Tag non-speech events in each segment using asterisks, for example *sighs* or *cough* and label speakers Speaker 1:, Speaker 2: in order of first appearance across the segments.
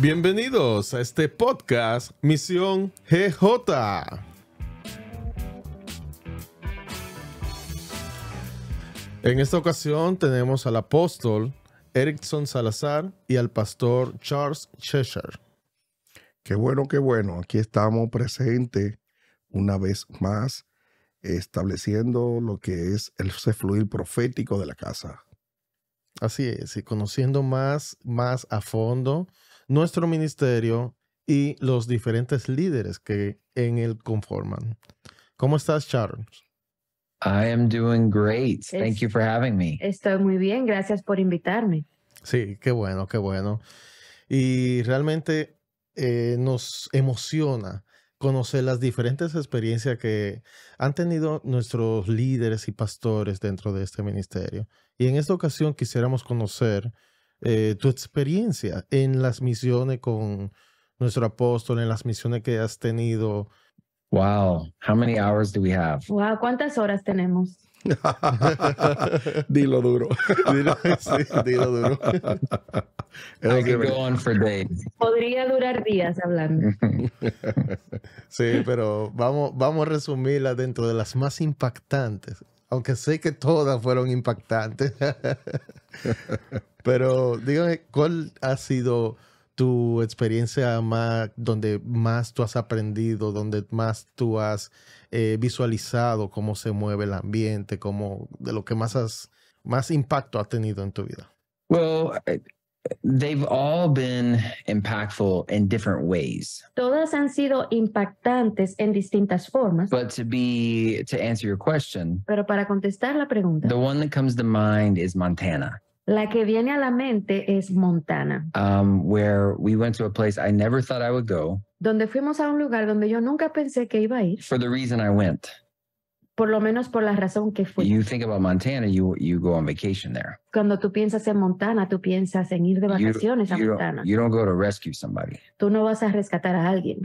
Speaker 1: Bienvenidos a este podcast Misión GJ. En esta ocasión tenemos al apóstol Erickson Salazar y al pastor Charles Cheshire.
Speaker 2: Qué bueno, qué bueno. Aquí estamos presentes una vez más estableciendo lo que es el fluir profético de la casa.
Speaker 1: Así es, y conociendo más, más a fondo nuestro ministerio y los diferentes líderes que en él conforman. ¿Cómo estás, Charles? I am doing great. Thank you for having me.
Speaker 3: Estoy muy bien, gracias por invitarme.
Speaker 1: Sí, qué bueno, qué bueno. Y realmente eh, nos emociona conocer las diferentes experiencias que han tenido nuestros líderes y pastores dentro de este ministerio. Y en esta ocasión quisiéramos conocer eh, tu experiencia en las misiones con nuestro apóstol, en las misiones que has tenido.
Speaker 4: Wow, how many hours do we have?
Speaker 3: Wow, ¿cuántas horas tenemos?
Speaker 4: *laughs* *laughs* dilo duro. Dilo, duro. *laughs* I for days.
Speaker 3: Podría durar días hablando.
Speaker 1: sí, pero vamos, vamos a resumirla dentro de las más impactantes, aunque sé que todas fueron impactantes. Pero dígame, ¿cuál ha sido tu experiencia más, donde más tú has aprendido, donde más tú has eh, visualizado cómo se mueve el ambiente, cómo, de lo que más has, más impacto ha
Speaker 4: tenido en tu vida? Well, eh, they've all been impactful in different ways.
Speaker 3: Todas han sido impactantes en distintas formas.
Speaker 4: But to be to answer your question,
Speaker 3: pero para contestar la pregunta,
Speaker 4: the one that comes to mind is Montana.
Speaker 3: La que viene a la mente es Montana. Donde fuimos a un lugar donde yo nunca pensé que iba a ir. Por lo menos por la razón que fui. Cuando tú piensas en Montana, tú piensas en ir de vacaciones a Montana. Tú no vas a rescatar a alguien.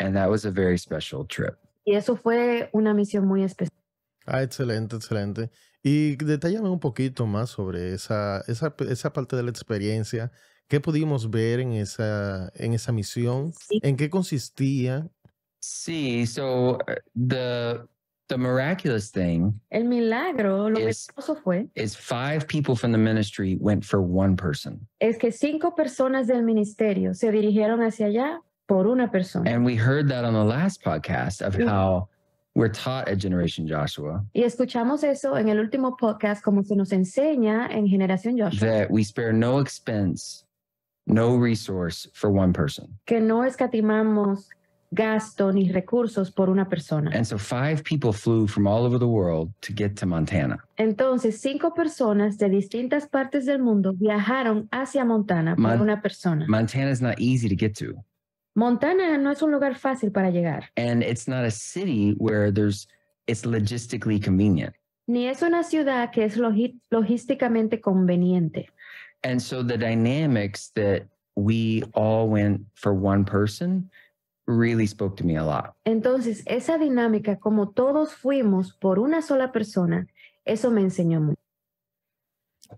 Speaker 3: Y eso fue una misión muy especial.
Speaker 1: Ah, excelente, excelente. Y detállame un poquito más sobre esa, esa, esa parte de la experiencia. ¿Qué pudimos ver en esa, en esa misión?
Speaker 4: ¿En qué consistía? Sí, so eh, the the miraculous thing.
Speaker 3: El milagro, lo is, fue.
Speaker 4: Is five people from the ministry went for one person.
Speaker 3: Es que cinco personas del ministerio se dirigieron hacia allá
Speaker 4: por una persona. And we heard that on the last podcast of how We're taught at Generation Joshua.
Speaker 3: Y escuchamos eso en el último podcast como se nos enseña en Generación
Speaker 4: Joshua. That we spare no expense, no resource for one person.
Speaker 3: Que no escatimamos gasto ni recursos por una persona.
Speaker 4: And so five people flew from all over the world to get to Montana.
Speaker 3: Entonces, cinco personas de distintas partes del mundo viajaron hacia Montana Mon por una persona.
Speaker 4: Montana is not easy to get to.
Speaker 3: Montana no es un lugar fácil para llegar.
Speaker 4: Ni es una
Speaker 3: ciudad que es logísticamente conveniente.
Speaker 4: And me
Speaker 3: Entonces, esa dinámica como todos fuimos por una sola persona, eso me enseñó mucho.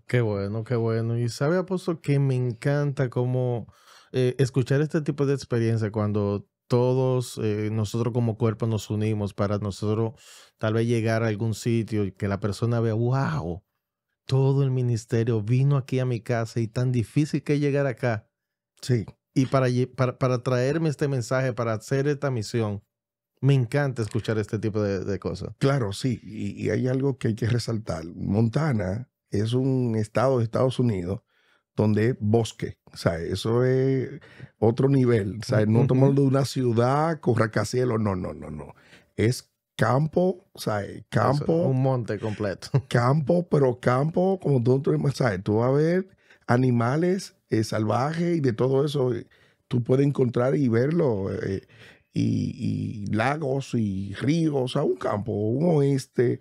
Speaker 4: Qué bueno,
Speaker 1: qué bueno. Y sabe, apóstol, que me encanta cómo eh, escuchar este tipo de experiencia cuando todos eh, nosotros como cuerpo nos unimos para nosotros tal vez llegar a algún sitio y que la persona vea, wow, todo el ministerio vino aquí a mi casa y tan difícil que llegar acá. Sí. Y para, para, traerme este mensaje, para hacer esta misión, me encanta escuchar este tipo de, cosas. Claro, sí. y, hay algo que hay que resaltar. Montana es un estado de Estados
Speaker 2: Unidos donde bosque. O sea, eso es otro nivel. O sea, no estamos de una ciudad, con no, no, no, no. Es campo, o sea, campo. un monte completo. *laughs* Campo, pero campo, como tú, tú sabes, tú vas a ver animales eh, salvajes y de todo eso. Eh, tú puedes encontrar y verlo. Eh, y, lagos y ríos, o sea, un campo, un oeste.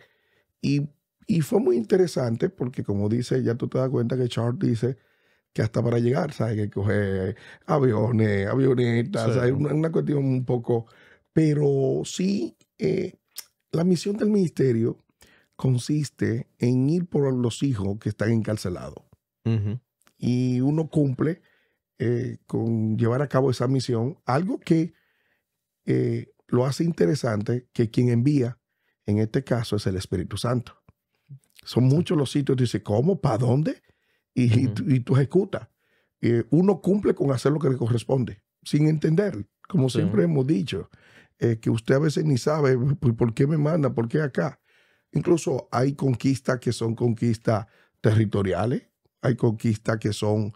Speaker 2: Y, y fue muy interesante porque, como dice, ya tú te das cuenta que Charles dice, que hasta para llegar, ¿sabes? Que coger aviones, avionetas, es Una, cuestión un poco... Pero sí, eh, la misión del ministerio consiste en ir por los hijos que están encarcelados. Y uno cumple eh, con llevar a cabo esa misión, algo que eh, lo hace interesante, que quien envía, en este caso, es el Espíritu Santo. Son muchos los sitios, dice, ¿cómo? ¿Para dónde? y, tú ejecutas. Eh, uno cumple con hacer lo que le corresponde, sin entender, como siempre hemos dicho, eh, que usted a veces ni sabe pues, por qué me manda, por qué acá. Incluso hay conquistas que son conquistas territoriales, hay conquistas que son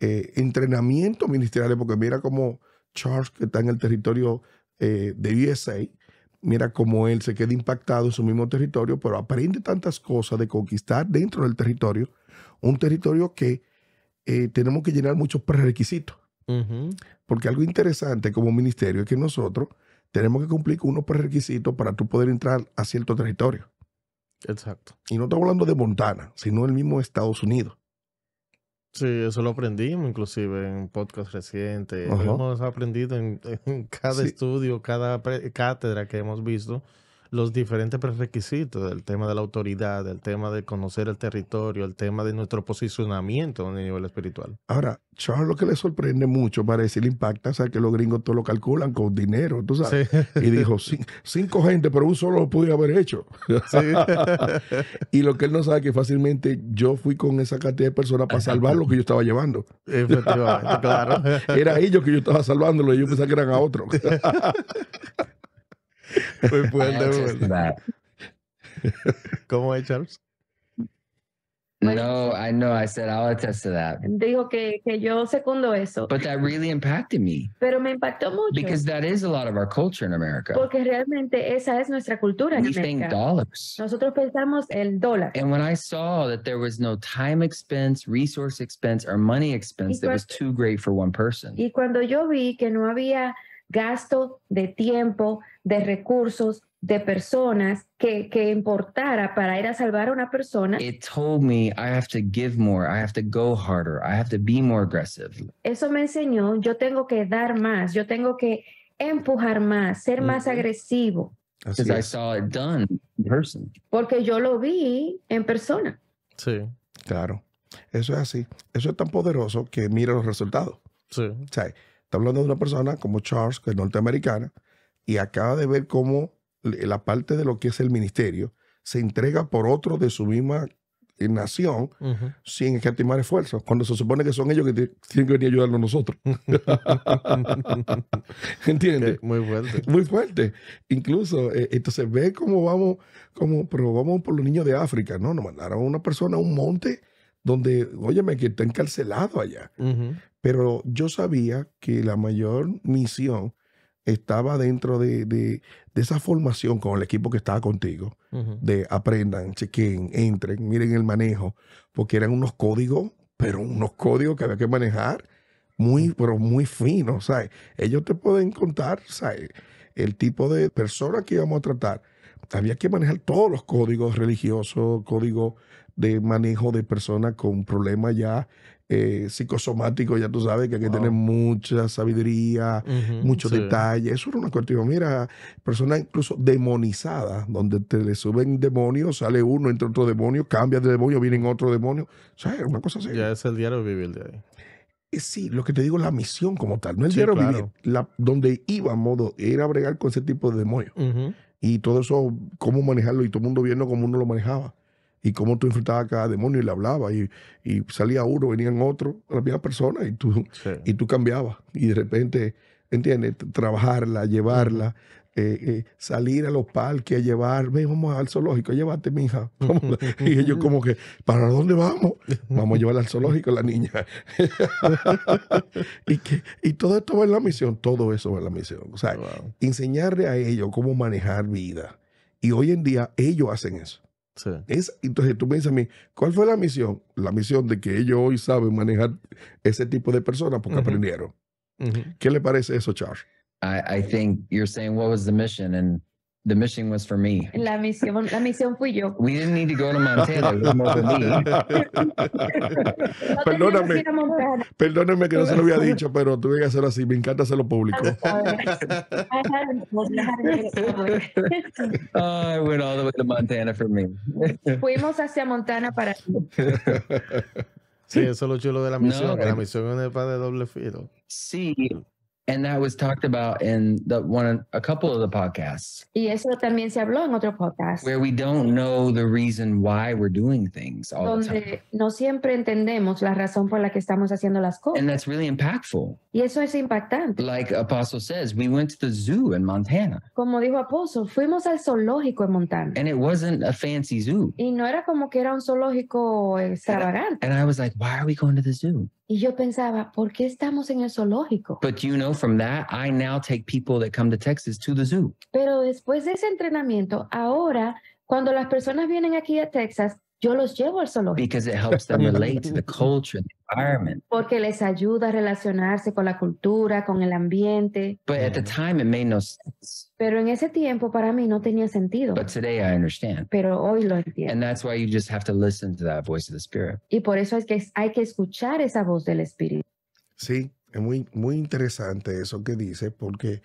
Speaker 2: eh, entrenamientos ministeriales, porque mira como Charles, que está en el territorio de USA, mira cómo él se queda impactado en su mismo territorio, pero aprende tantas cosas de conquistar dentro del territorio, un territorio que eh, tenemos que llenar muchos prerequisitos. Porque algo interesante como ministerio es que nosotros tenemos que cumplir con unos prerequisitos para tú poder entrar a cierto territorio. Exacto. Y no estamos hablando de Montana, sino el mismo Estados Unidos.
Speaker 1: Sí, eso lo aprendimos inclusive en podcast reciente. hemos aprendido en, *laughs* cada estudio, cada cátedra que hemos visto los diferentes prerequisitos del tema de la autoridad, el tema de conocer el territorio, el tema de nuestro posicionamiento a nivel espiritual.
Speaker 2: Ahora, Charles lo que le sorprende mucho parece le impacta, o que los gringos todo lo calculan con dinero, tú sabes. Y dijo, cinco gente, pero un solo lo pude haber hecho. *laughs* y lo que él no sabe es que fácilmente yo fui con esa cantidad de personas para salvar lo que yo estaba llevando. claro. Era ellos que yo estaba salvándolo y yo pensaba
Speaker 4: que eran a otro. *laughs*
Speaker 2: Muy fuerte,
Speaker 4: ¿Cómo es, Charles? No, I know. I said I'll attest to that.
Speaker 3: Dijo que, que yo secundo eso.
Speaker 4: But that really impacted me.
Speaker 3: Pero me impactó mucho. Because that
Speaker 4: is a lot of our culture in America. Porque
Speaker 3: realmente esa es nuestra cultura en We América. think
Speaker 4: dollars.
Speaker 3: Nosotros pensamos el dólar.
Speaker 4: And when I saw that there was no time expense, resource expense, or money expense cuando, that was too great for one person.
Speaker 3: Y cuando yo vi que no había gasto de tiempo, de recursos, de personas que, que importara para ir a salvar a una persona. It
Speaker 4: told me I have to give more, I have to go harder, I have to be more aggressive.
Speaker 3: Eso me enseñó, yo tengo que dar más, yo tengo que empujar más, ser más agresivo.
Speaker 4: Because I saw it done in person.
Speaker 3: Porque yo lo vi en persona.
Speaker 4: Sí, claro. Eso
Speaker 2: es así. Eso es tan poderoso que mira los resultados. Sí. Está hablando de una persona como Charles, que es norteamericana, y acaba de ver cómo la parte de lo que es el ministerio se entrega por otro de su misma eh, nación sin escatimar esfuerzos, cuando se supone que son ellos que tienen que venir a ayudarnos nosotros. *laughs* ¿Entiendes? muy fuerte. Muy fuerte. Incluso, eh, entonces ve cómo vamos, como pero vamos por los niños de África, ¿no? Nos mandaron a una persona a un monte donde, óyeme, que está encarcelado allá. Pero yo sabía que la mayor misión estaba dentro de, esa formación con el equipo que estaba contigo, de aprendan, chequen, entren, miren el manejo, porque eran unos códigos, pero unos códigos que había que manejar muy, pero muy finos, ¿sabes? Ellos te pueden contar, ¿sabes? El tipo de persona que íbamos a tratar. Había que manejar todos los códigos religiosos, códigos de manejo de personas con problemas ya eh, psicosomáticos, ya tú sabes que hay que tener mucha sabiduría, muchos detalles. Eso era una cuestión, mira, personas incluso demonizadas, donde te le suben demonios, sale uno, entra otro demonio, cambia de demonio, vienen otro demonio. O sea, una cosa así. Ya es el diario vivir de ahí. Eh, sí, lo que te digo, la misión como tal, no el diario vivir, la, donde modo, era bregar con ese tipo de demonios. Y todo eso, cómo manejarlo, y todo el mundo viendo cómo uno lo manejaba y cómo tú enfrentabas a cada demonio y le hablabas. Y, salía uno, venían otros, la misma persona, y tú, y tú cambiabas. Y de repente, ¿entiendes? Trabajarla, llevarla, eh, eh, salir a los parques a llevar, vamos al zoológico, llévate, mi hija. *laughs* y ellos como que, ¿para dónde vamos? Vamos a llevar al zoológico, la niña. *laughs* y, todo esto va en la misión, todo eso va en la misión. O sea, enseñarle a ellos cómo manejar vida. Y hoy en día ellos hacen eso entonces tú me dices a mí, ¿cuál fue la misión? La misión de que ellos hoy saben manejar ese tipo de personas porque aprendieron. ¿Qué le parece eso, Charles?
Speaker 4: I think you're saying what was the mission The was for me.
Speaker 3: La misión, la misión fui yo.
Speaker 4: We didn't need to go to Montana. me. *laughs* perdóname,
Speaker 2: perdóname que no se lo había *laughs* dicho, pero tuve que hacerlo así. Me encanta hacerlo público. *laughs*
Speaker 4: Ah, I went all the way to Montana for me.
Speaker 3: Fuimos hacia Montana para.
Speaker 4: sí, eso es lo chulo de la misión. No, la eh. misión es para de doble filo. Sí, And that was talked about in the one a couple of the podcasts.
Speaker 3: Y eso también se habló en otro podcast.
Speaker 4: Where we don't know the reason why we're doing things all Donde the time.
Speaker 3: no siempre entendemos la razón por la que estamos haciendo las cosas.
Speaker 4: And that's really impactful.
Speaker 3: Y eso es impactante.
Speaker 4: Like Apostle says, we went to the zoo in Montana.
Speaker 3: Como dijo Apostle, fuimos al zoológico en Montana.
Speaker 4: And it wasn't a fancy zoo.
Speaker 3: Y no era como que era un zoológico extravagante.
Speaker 4: And I, and I was like, why are we going to the zoo?
Speaker 3: Y yo pensaba, ¿por qué estamos en el zoológico? Pero después de ese entrenamiento, ahora, cuando las personas vienen aquí a Texas, yo los llevo al zoológico. Because it helps them relate to
Speaker 4: the culture,
Speaker 3: porque les ayuda a relacionarse con la cultura, con el ambiente. Pero en ese tiempo para mí no tenía sentido. Pero hoy lo entiendo. Y por eso es que hay que escuchar esa voz del
Speaker 4: Espíritu. Sí, es muy, muy interesante eso que dice
Speaker 2: porque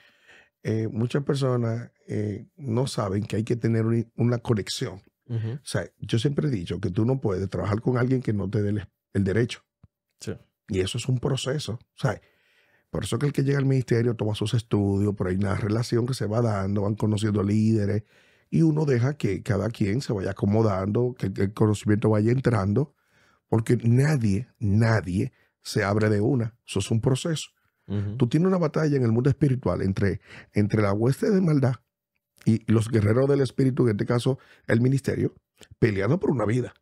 Speaker 2: eh, muchas personas eh, no saben que hay que tener una conexión. O sea, yo siempre he dicho que tú no puedes trabajar con alguien que no te dé el derecho. Y eso es un proceso. Por eso que el que llega al ministerio toma sus estudios, pero hay una relación que se va dando, van conociendo líderes y uno deja que cada quien se vaya acomodando, que el conocimiento vaya entrando, porque nadie, nadie se abre de una. Eso es un proceso. Tú tienes una batalla en el mundo espiritual entre, entre la hueste de maldad y los guerreros del espíritu, en este caso el ministerio, peleando por una vida.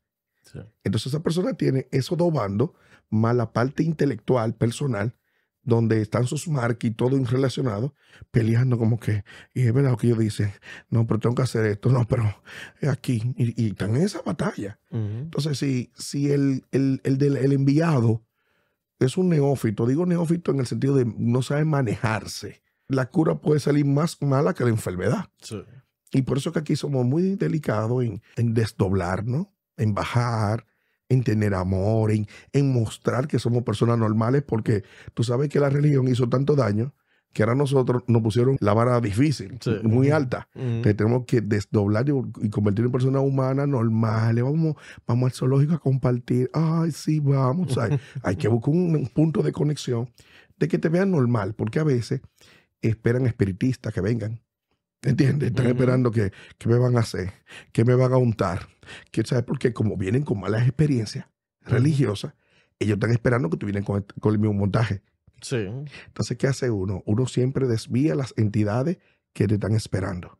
Speaker 2: Entonces esa persona tiene eso dos bandos más la parte intelectual, personal, donde están sus marcas y todo relacionado, peleando como que, y es verdad lo que ellos dicen, no, pero tengo que hacer esto, no, pero aquí, y, están en esa batalla. Entonces, si, si el, el, el, del, enviado es un neófito, digo neófito en el sentido de no sabe manejarse, la cura puede salir más mala que la enfermedad. Y por eso que aquí somos muy delicados en, en en bajar, en tener amor, en, mostrar que somos personas normales, porque tú sabes que la religión hizo tanto daño que ahora nosotros nos pusieron la vara difícil, muy alta. tenemos que desdoblar y convertirnos en personas humanas normales. Vamos, vamos al zoológico a compartir. Ay, sí, vamos. *laughs* Hay, que buscar un, punto de conexión de que te vean normal, porque a veces esperan espiritistas que vengan, ¿Entiendes? Están esperando que, me van a hacer, que me van a untar. Que, ¿Sabes por qué? Como vienen con malas experiencias
Speaker 1: religiosas,
Speaker 2: ellos están esperando que tú vienes con, el mismo montaje. Sí. Entonces, ¿qué hace uno? Uno siempre desvía las entidades que te están esperando.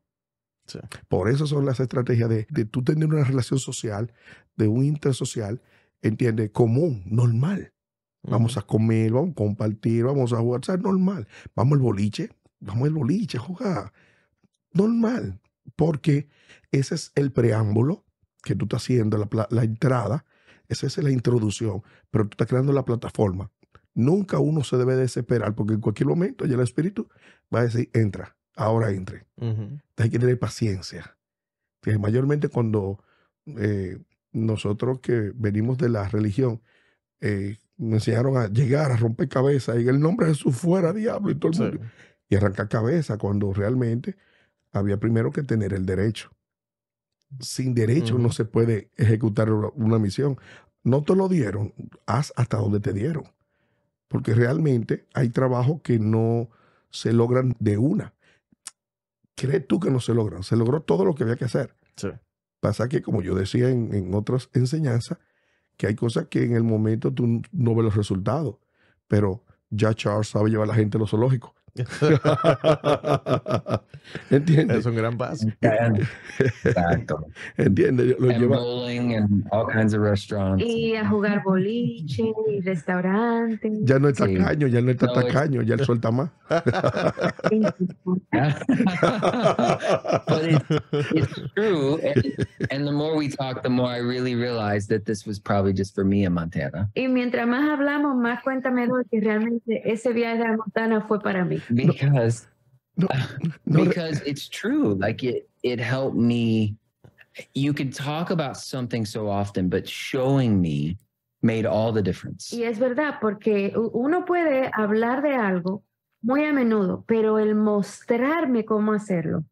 Speaker 2: Sí. Por eso son las estrategias de, tú tener una relación social, de un intersocial, ¿entiendes? común, normal. Vamos a comer, vamos a compartir, vamos a jugar, o normal. Vamos al boliche, vamos al boliche, jugar normal, porque ese es el preámbulo que tú estás haciendo, la, entrada, esa es la introducción, pero tú estás creando la plataforma. Nunca uno se debe desesperar, porque en cualquier momento ya el espíritu va a decir, entra, ahora entre. Hay que tener paciencia. mayormente cuando eh, nosotros que venimos de la religión, nos eh, enseñaron a llegar, a romper cabeza, y en el nombre de Jesús fuera diablo y todo el mundo. Y arrancar cabeza cuando realmente había primero que tener el derecho. Sin derecho no se puede ejecutar una misión. No te lo dieron, haz hasta donde te dieron. Porque realmente hay trabajos que no se logran de una. ¿Crees tú que no se logran? Se logró todo lo que había que hacer. Pasa que, como yo decía en, otras enseñanzas, que hay cosas que en el momento tú no ves los resultados. Pero ya Charles sabe llevar a la gente a los
Speaker 1: *laughs*
Speaker 4: ¿Entiendes? Es un gran paso. *laughs* Exacto. ¿Entiendes? Lo lleva... and all kinds of restaurants.
Speaker 3: Y a jugar boliche y restaurantes. Ya no está sí. tacaño, ya no está no, tacaño, it's... ya él
Speaker 2: suelta más. *laughs*
Speaker 4: But it's, it's true. And, and, the more we talk, the more I really realized that this was probably just for me in Montana.
Speaker 3: Y mientras más hablamos, más cuenta me doy que realmente ese viaje a Montana fue para mí.
Speaker 4: because *sighs* no, no, because it's true. Like it it helped me. You can talk about something so often, but showing me made all the difference.
Speaker 3: Y es verdad porque uno puede hablar de algo muy a menudo, pero el mostrarme cómo hacerlo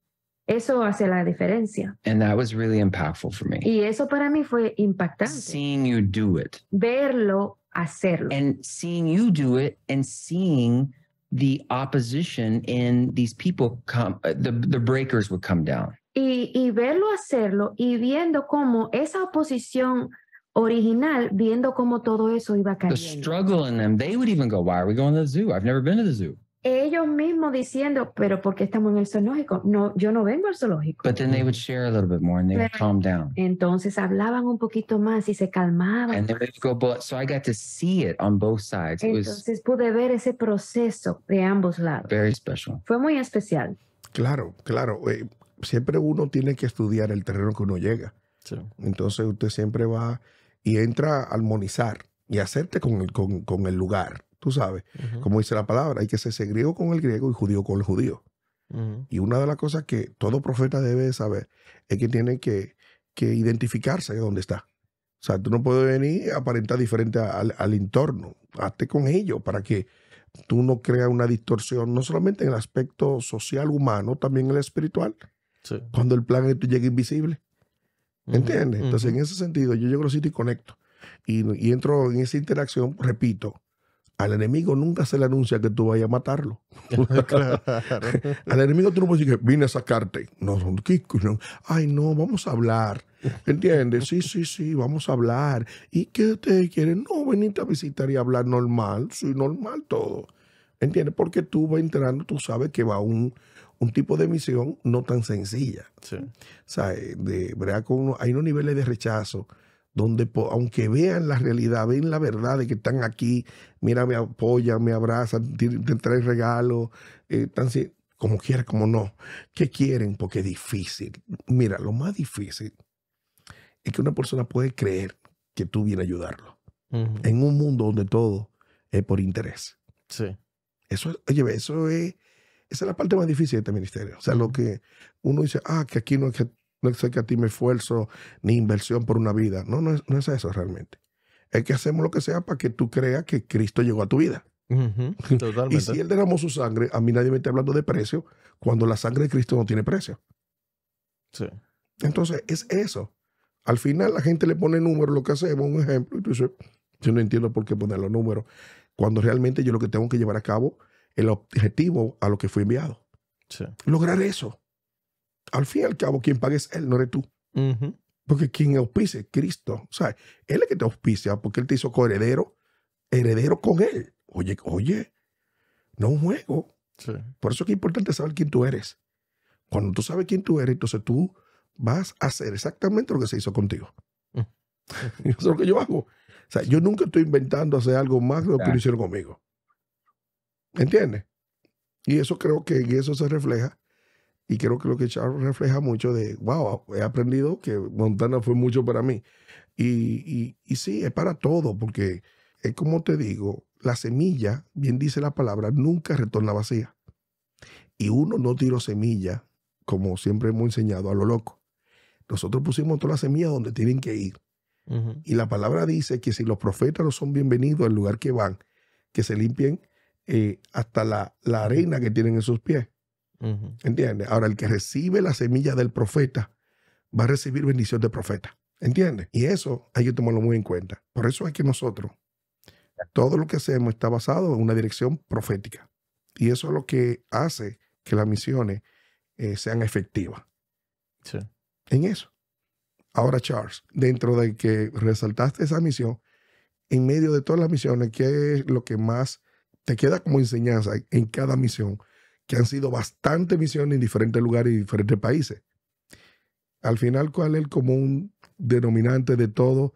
Speaker 3: eso hace la diferencia.
Speaker 4: And that was really impactful for me. Y
Speaker 3: eso para mí fue impactante.
Speaker 4: Seeing you do it.
Speaker 3: Verlo
Speaker 4: hacerlo. And seeing you do it and seeing the opposition in these people come, uh, the, the breakers would come down.
Speaker 3: Y, y verlo hacerlo y viendo cómo esa oposición original, viendo cómo todo eso iba
Speaker 4: cayendo. The struggle in them, they would even go, why are we going to the zoo? I've never been to the zoo.
Speaker 3: ellos mismos diciendo, pero ¿por qué estamos en el zoológico? No, yo no vengo al zoológico. Entonces hablaban un poquito más y se calmaban. Entonces pude ver ese proceso de ambos lados. Fue muy especial.
Speaker 2: Claro, claro. Eh, siempre uno tiene que estudiar el terreno que uno llega. Entonces usted siempre va y entra a armonizar y hacerte con el, con, con el lugar tú sabes, como dice la palabra, hay que ser griego con el griego y judío con el judío. Y una de las cosas que todo profeta debe saber es que tiene que, identificarse de dónde está. O sea, tú no puedes venir aparentar diferente al, entorno. Hazte con ello para que tú no creas una distorsión, no solamente en el aspecto social humano, también en el espiritual. Cuando el plan tú llega invisible. ¿Entiendes? Entonces, en ese sentido, yo llego a los sitios y conecto. Y, y entro en esa interacción, repito, al enemigo nunca se le anuncia que tú vayas a matarlo. *laughs* Al enemigo tú no puedes decir que vine a sacarte. No, son Ay, no, vamos a hablar. ¿Entiendes? Sí, sí, sí, vamos a hablar. ¿Y qué ustedes quieren? No, venirte a visitar y hablar normal. Sí, normal todo. ¿Entiendes? Porque tú vas entrando, tú sabes que va un, un tipo de misión no tan sencilla. Sí. O sea, eh, de, ¿verdad? hay unos niveles de rechazo donde aunque vean la realidad, ven la verdad de que están aquí, mira, me apoyan, me abrazan, te, traen regalos, eh, como quiera, como no. ¿Qué quieren? Porque es difícil. Mira, lo más difícil es que una persona puede creer que tú vienes a ayudarlo. En un mundo donde todo es por interés. Sí. Eso, oye, eso es, esa es la parte más difícil de este ministerio. O sea, lo que uno dice, ah, que aquí no, que no es que a ti me esfuerzo ni inversión por una vida. No, no es, eso realmente. Es que hacemos lo que sea para que tú creas que Cristo llegó a tu vida.
Speaker 1: *laughs* y si
Speaker 2: Él derramó su sangre, a mí nadie me está hablando de precio cuando la sangre de Cristo no tiene precio. Entonces, es eso. Al final la gente le pone números, lo que hacemos, un ejemplo, y yo no entiendo por qué poner los números, cuando realmente yo lo que tengo que llevar a cabo, el objetivo a lo que fui enviado. Lograr eso al fin y al cabo, quien paga es él, no eres tú. Porque quien auspicia es Cristo. O sea, él es el que te auspicia porque él te hizo coheredero, heredero con él. Oye, oye, no un juego. Por eso es que es importante saber quién tú eres. Cuando tú sabes quién tú eres, entonces tú vas a hacer exactamente lo que se hizo contigo. Mm. *laughs* Eso es lo que yo hago. O sea, yo nunca estoy inventando hacer algo más de lo que hicieron conmigo. ¿Entiendes? Y eso creo que en eso se refleja y creo que lo que Charles refleja mucho de, wow, he aprendido que Montana fue mucho para mí. Y, sí, es para todo, porque es como te digo, la semilla, bien dice la palabra, nunca retorna vacía. Y uno no tiró semilla, como siempre hemos enseñado, a lo loco. Nosotros pusimos todas las semillas donde tienen que ir. Y la palabra dice que si los profetas no son bienvenidos al lugar que van, que se limpien eh, hasta la, la, arena que tienen en sus pies. ¿Entiendes? Ahora, el que recibe la semilla del profeta va a recibir bendición de profeta. ¿Entiendes? Y eso hay que tomarlo muy en cuenta. Por eso es que nosotros, todo lo que hacemos está basado en una dirección profética. Y eso es lo que hace que las misiones eh, sean efectivas. Sí. En eso. Ahora, Charles, dentro de que resaltaste esa misión, en medio de todas las misiones, ¿qué es lo que más te queda como enseñanza en cada misión que han sido bastantes misiones en diferentes lugares y diferentes países. Al final, ¿cuál es el común denominante de todo,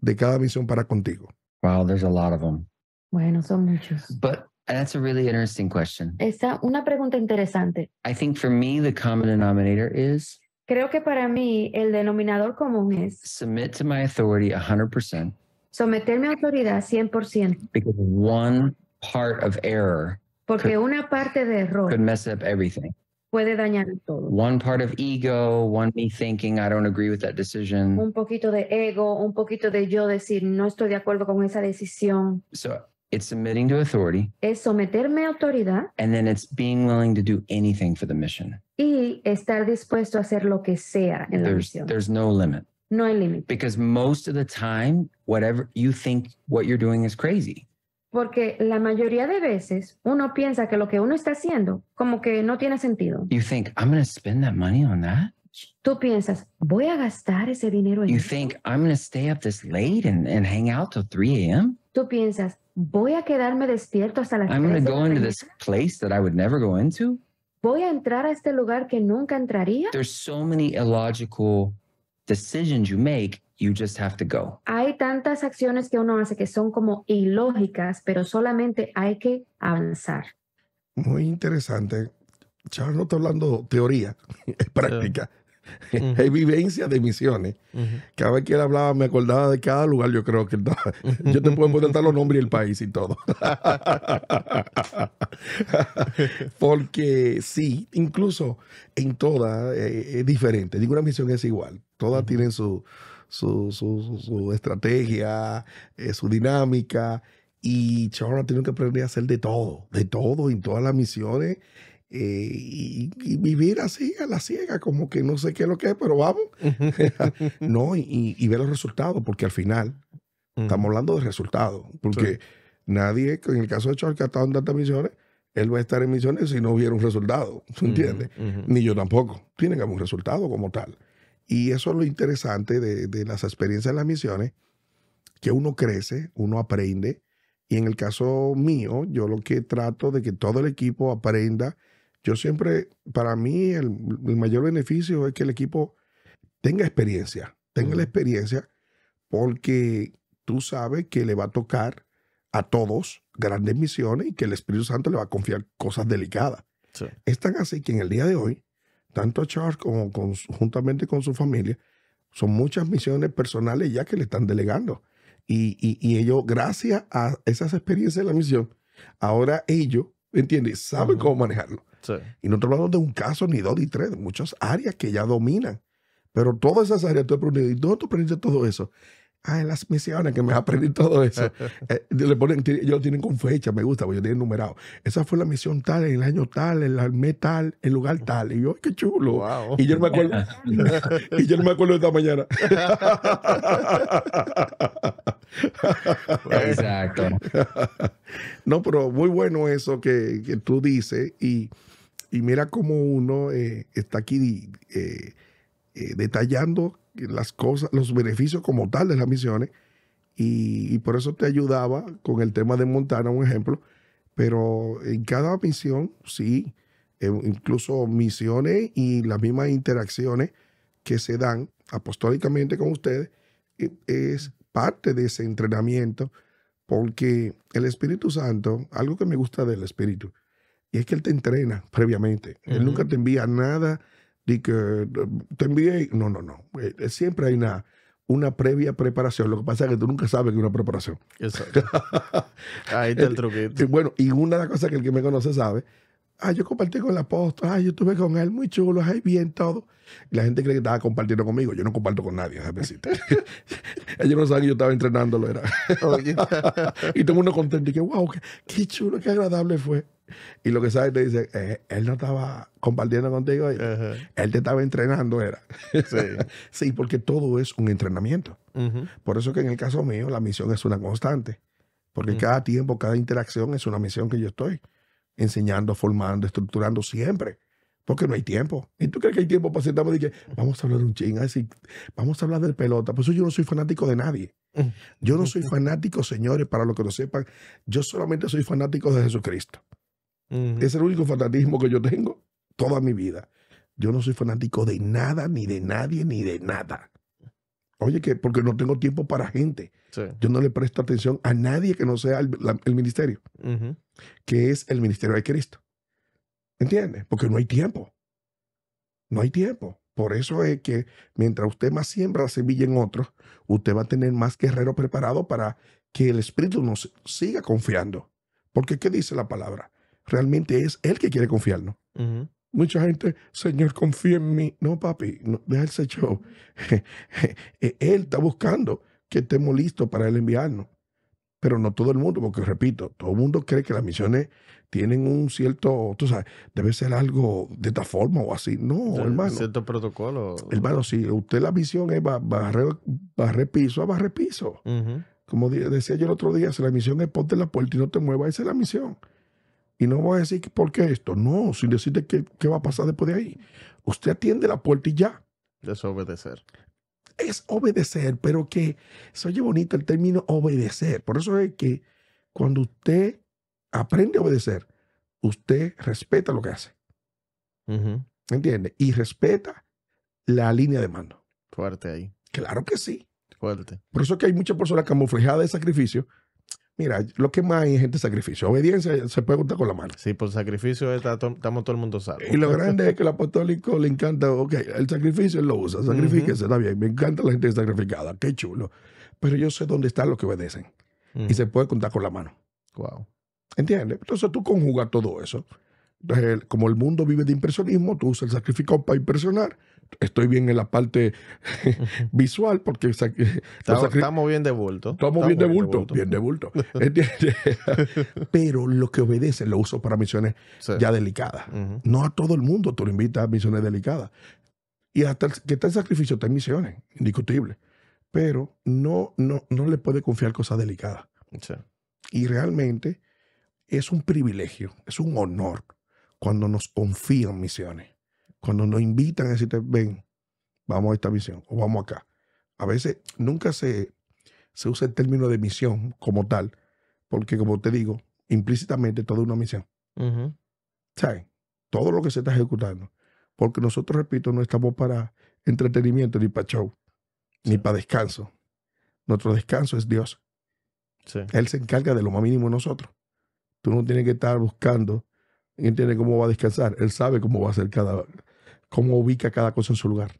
Speaker 2: de cada misión para contigo?
Speaker 4: Wow, there's a lot of them.
Speaker 3: Bueno, son muchos.
Speaker 4: But that's a really interesting question.
Speaker 3: Esa una pregunta interesante.
Speaker 4: I think for me the common denominator is
Speaker 3: Creo que para mí el denominador común es
Speaker 4: submit to my authority 100%.
Speaker 3: Someterme a autoridad 100%.
Speaker 4: Because one part of error Porque
Speaker 3: una parte de error
Speaker 4: could mess up everything.
Speaker 3: puede dañar todo.
Speaker 4: One part of ego, one me thinking I don't agree with that decision. Un
Speaker 3: poquito de ego, un poquito de yo decir no estoy de acuerdo con esa decisión.
Speaker 4: So it's submitting to authority
Speaker 3: Es someterme a autoridad
Speaker 4: and then it's being willing to do anything for the mission.
Speaker 3: y estar dispuesto a hacer lo que sea en la There's misión.
Speaker 4: there's no limit no hay límite. because most of the time whatever you think what you're doing is crazy.
Speaker 3: Porque la mayoría de veces uno piensa que lo que uno está haciendo como que no tiene sentido.
Speaker 4: You think I'm going to spend that money on that?
Speaker 3: Tú piensas, voy a gastar
Speaker 4: ese dinero en You think I'm going to stay up this late and, and hang out till 3 a.m.?
Speaker 3: Tú piensas, voy a quedarme despierto hasta las I'm going to go into
Speaker 4: this place that I would never go into?
Speaker 3: Voy a entrar a este lugar que nunca entraría?
Speaker 4: There's so many illogical decisions you make, you just have to go
Speaker 3: tantas acciones que uno hace que son como ilógicas, pero solamente hay que avanzar.
Speaker 4: Muy interesante.
Speaker 2: Charles no está hablando teoría, *laughs* es práctica. Hay *laughs* vivencia de misiones. Cada vez que él hablaba me acordaba de cada lugar, yo creo que *laughs* yo te puedo inventar los nombres y el país y todo. Porque sí, incluso en todas eh, es diferente. Ninguna misión es igual. Todas tienen su, su, su, estrategia, eh, su dinámica. Y Charles tiene que aprender a hacer de todo, de todo, en todas las misiones. Eh, y, vivir así a la ciega, como que no sé qué es lo que es, pero vamos. *laughs* no, y, ver los resultados, porque al final mm. estamos hablando de resultados. Porque nadie, en el caso de Charles que ha estado en tantas misiones, él va a estar en misiones si no hubiera un resultado, ¿se entiende? Ni yo tampoco. Tiene que haber un resultado como tal. Y eso es lo interesante de, las experiencias en las misiones, que uno crece, uno aprende. Y en el caso mío, yo lo que trato de que todo el equipo aprenda. Yo siempre, para mí, el, mayor beneficio es que el equipo tenga experiencia, tenga la experiencia, porque tú sabes que le va a tocar a todos grandes misiones y que el Espíritu Santo le va a confiar cosas delicadas. Es tan así que en el día de hoy, tanto a Charles como juntamente con su familia, son muchas misiones personales ya que le están delegando. Y, ellos, gracias a esas experiencias de la misión, ahora ellos, ¿entiendes? Saben cómo manejarlo. Y no estamos hablando de un caso, ni dos, ni tres, de muchas áreas que ya dominan. Pero todas esas áreas tú ¿y tú aprendiste todo eso? Ah, en las misiones, que me aprendí todo eso. *laughs* Eh, yo lo tienen con fecha, me gusta, porque yo tienen numerado. Esa fue la misión tal, en el año tal, en el mes tal, el lugar tal. Y yo, qué chulo. Y yo no me acuerdo, de *laughs* esta mañana. Exacto. no, pero muy bueno eso que, tú dices. Y, mira cómo uno eh, está aquí eh, detallando las cosas, los beneficios como tal de las misiones. Y, por eso te ayudaba con el tema de Montana, un ejemplo. Pero en cada misión, sí, eh, incluso misiones y las mismas interacciones que se dan apostólicamente con ustedes, eh, es parte de ese entrenamiento, porque el Espíritu Santo, algo que me gusta del Espíritu, y es que Él te entrena previamente. Él nunca te envía nada Dice que te envié. No, no, no. Eh, eh, siempre hay una, una previa preparación. Lo que pasa es que tú nunca sabes que una preparación. Exacto. Ahí está el *laughs* truquito. bueno, y una de las cosas que el que me conoce sabe, ah, yo compartí con el apóstol, ah, yo estuve con él, muy chulo, ahí bien, todo. la gente cree que estaba compartiendo conmigo. Yo no comparto con nadie, *laughs* Ellos no saben que yo estaba entrenándolo, era. *laughs* y todo el mundo contento y que, wow, qué, qué chulo, qué agradable fue. Y lo que sabes te dice, eh, él no estaba compartiendo contigo, él te estaba entrenando, era. Sí. *laughs* porque todo es un entrenamiento. Por eso que en el caso mío la misión es una constante, porque mm. cada tiempo, cada interacción es una misión que yo estoy enseñando, formando, estructurando siempre. Porque no hay tiempo. ¿Y tú crees que hay tiempo para sentarme y decir, vamos a hablar un ching? vamos a hablar del pelota. Por pues eso yo no soy fanático de nadie. Yo no soy *laughs* fanático, señores, para los que no sepan. Yo solamente soy fanático de Jesucristo. Es el único fanatismo que yo tengo toda mi vida. Yo no soy fanático de nada, ni de nadie, ni de nada. Oye, que porque no tengo tiempo para gente. Yo no le presto atención a nadie que no sea el, ministerio, que es el ministerio de Cristo. ¿Entiendes? Porque no hay tiempo. No hay tiempo. Por eso es que mientras usted más siembra la semilla en otros, usted va a tener más guerrero preparado para que el Espíritu nos siga confiando. Porque ¿qué dice la palabra? realmente es Él que quiere confiarnos. Mucha gente, Señor, confía en mí. No, papi, no, deja *laughs* eh, él está buscando que estemos listos para Él enviarnos. Pero no todo el mundo, porque repito, todo el mundo cree que las misiones tienen un cierto, tú sabes, debe ser algo de esta forma o así. No, hermano. Un hermano. Cierto
Speaker 1: protocolo.
Speaker 2: Hermano, si usted la misión es barrer, piso a barrer piso. Como decía yo el otro día, si la misión es ponte la puerta y no te muevas, esa es la misión. Y no voy a decir por qué esto, no, sin decirte qué, qué va a pasar después de ahí. Usted atiende la puerta y ya.
Speaker 1: Desobedecer. obedecer.
Speaker 2: Es obedecer, pero que se oye bonito el término obedecer. Por eso es que cuando usted aprende a obedecer, usted respeta lo que hace. ¿Entiende? Y respeta la línea de mando. Fuerte ahí. Claro que sí. Fuerte. Por eso es que hay muchas personas camuflejadas de sacrificio Mira, lo que más hay es gente sacrificio. Obediencia eh, se puede contar con la mano. Sí, por sacrificio estamos todo el mundo salvo.
Speaker 1: Y lo grande
Speaker 2: es que el apostólico le encanta, ok, el sacrificio él lo usa, sacrifíquese, bien. Me encanta la gente sacrificada, qué chulo. Pero yo sé dónde están los que obedecen. Y se puede contar con la mano. Wow. ¿Entiendes? Entonces tú conjugas todo eso. Eh, como el mundo vive de impresionismo, tú usas el sacrificado para impresionar. Estoy bien en la parte *laughs* visual porque *laughs* estamos,
Speaker 1: bien de bulto. Estamos, bien, de, bulto, bien de bulto. Este,
Speaker 2: *laughs* pero lo que obedece lo uso para misiones ya delicadas. No a todo el mundo tú lo invitas a misiones delicadas. Y hasta el, que está el sacrificio, está en misiones, indiscutible. Pero no, no, no le puede confiar cosas delicadas. Y realmente es un privilegio, es un honor cuando nos confían misiones, cuando nos invitan a decirte, ven, vamos a esta misión o vamos acá. A veces nunca se, se usa el término de misión como tal, porque como te digo, implícitamente todo es una misión. ¿Sabes? Todo lo que se está ejecutando. Porque nosotros, repito, no estamos para entretenimiento ni para show, ni para descanso. Nuestro descanso es Dios. Él se encarga de lo más mínimo de nosotros. Tú no tienes que estar buscando entiende cómo va a descansar. Él sabe cómo va a hacer cada, cómo ubica cada cosa en su lugar.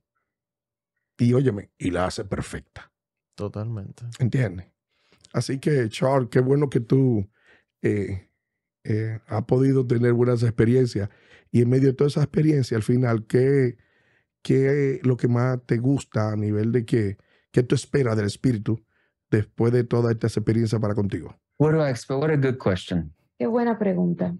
Speaker 2: Y óyeme,
Speaker 1: y la hace perfecta. Totalmente.
Speaker 2: Entiende. Así que, Charles, qué bueno que tú eh, eh, has podido tener buenas experiencias. Y en medio de toda esa experiencia, al final, ¿qué, qué lo que más te gusta a nivel de qué? qué tú esperas del espíritu después de toda esta experiencia para contigo?
Speaker 4: What do What a good question.
Speaker 3: Qué buena pregunta.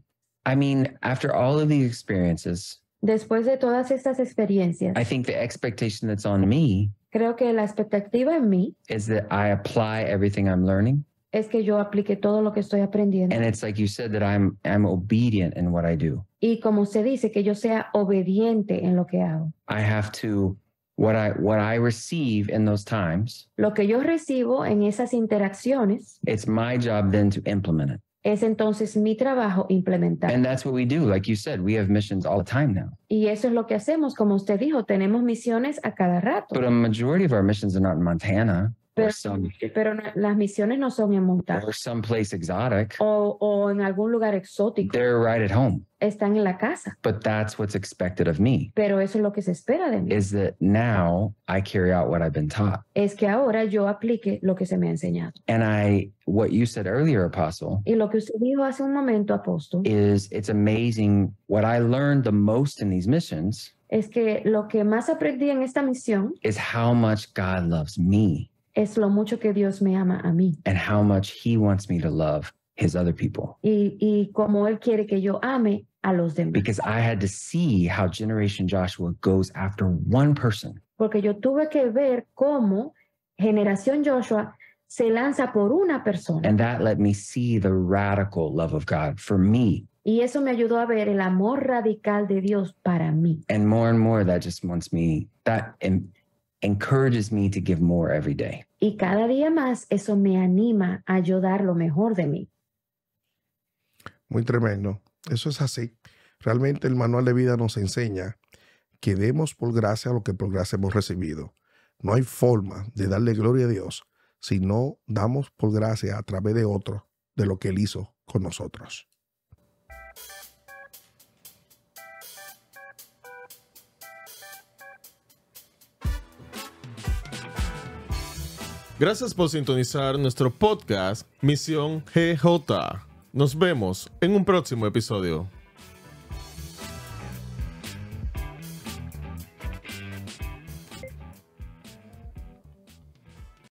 Speaker 4: I mean, after all of these experiences,
Speaker 3: después de todas estas experiencias,
Speaker 4: I think the expectation that's on me
Speaker 3: creo que la expectativa en mí
Speaker 4: is that I apply everything I'm learning.
Speaker 3: es que yo aplique todo lo que estoy aprendiendo. And it's
Speaker 4: like you said that I'm I'm obedient in what I do.
Speaker 3: Y como se dice que yo sea obediente en lo que hago.
Speaker 4: I have to what I what I receive in those times. Lo
Speaker 3: que yo recibo en esas interacciones.
Speaker 4: It's my job then to implement it.
Speaker 3: Es entonces mi trabajo implementar.
Speaker 4: And that's what we do. Like you said, we have missions all the time now.
Speaker 3: Y eso es lo que hacemos, como usted dijo, tenemos misiones a cada rato.
Speaker 4: But a majority of our missions are not in Montana. Pero, some,
Speaker 3: pero las misiones no son en montaña.
Speaker 4: exotic. O, o en algún lugar exótico. right at home.
Speaker 3: Están en la casa.
Speaker 4: But that's what's expected of me.
Speaker 3: Pero eso es lo que se espera de
Speaker 4: mí. now I carry out what I've been taught.
Speaker 3: Es que ahora yo aplique lo que se me ha enseñado.
Speaker 4: And I what you said earlier, Apostle.
Speaker 3: Y lo que usted dijo hace un momento, Apóstol.
Speaker 4: Is it's amazing what I learned the most in these missions.
Speaker 3: Es que lo que más aprendí en esta misión.
Speaker 4: es how much God loves me
Speaker 3: es lo mucho que Dios me ama a mí.
Speaker 4: And how much he wants me to love his other people.
Speaker 3: Y, y como él quiere que yo ame a los demás.
Speaker 4: Because I had to see how Generation Joshua goes after one person.
Speaker 3: Porque yo tuve que ver cómo Generación Joshua se lanza por una persona. And
Speaker 4: that let me see the radical love of God for me.
Speaker 3: Y eso me ayudó a ver el amor radical de Dios para mí.
Speaker 4: And more and more that just wants me that em, encourages me
Speaker 3: Y cada día más eso me anima a ayudar lo mejor de mí.
Speaker 2: Muy tremendo. Eso es así. Realmente el manual de vida nos enseña que demos por gracia lo que por gracia hemos recibido. No hay forma de darle gloria a Dios si no damos por gracia a través de otro de lo que Él hizo con nosotros.
Speaker 1: Gracias por sintonizar nuestro podcast Misión GJ. Nos vemos en un próximo episodio.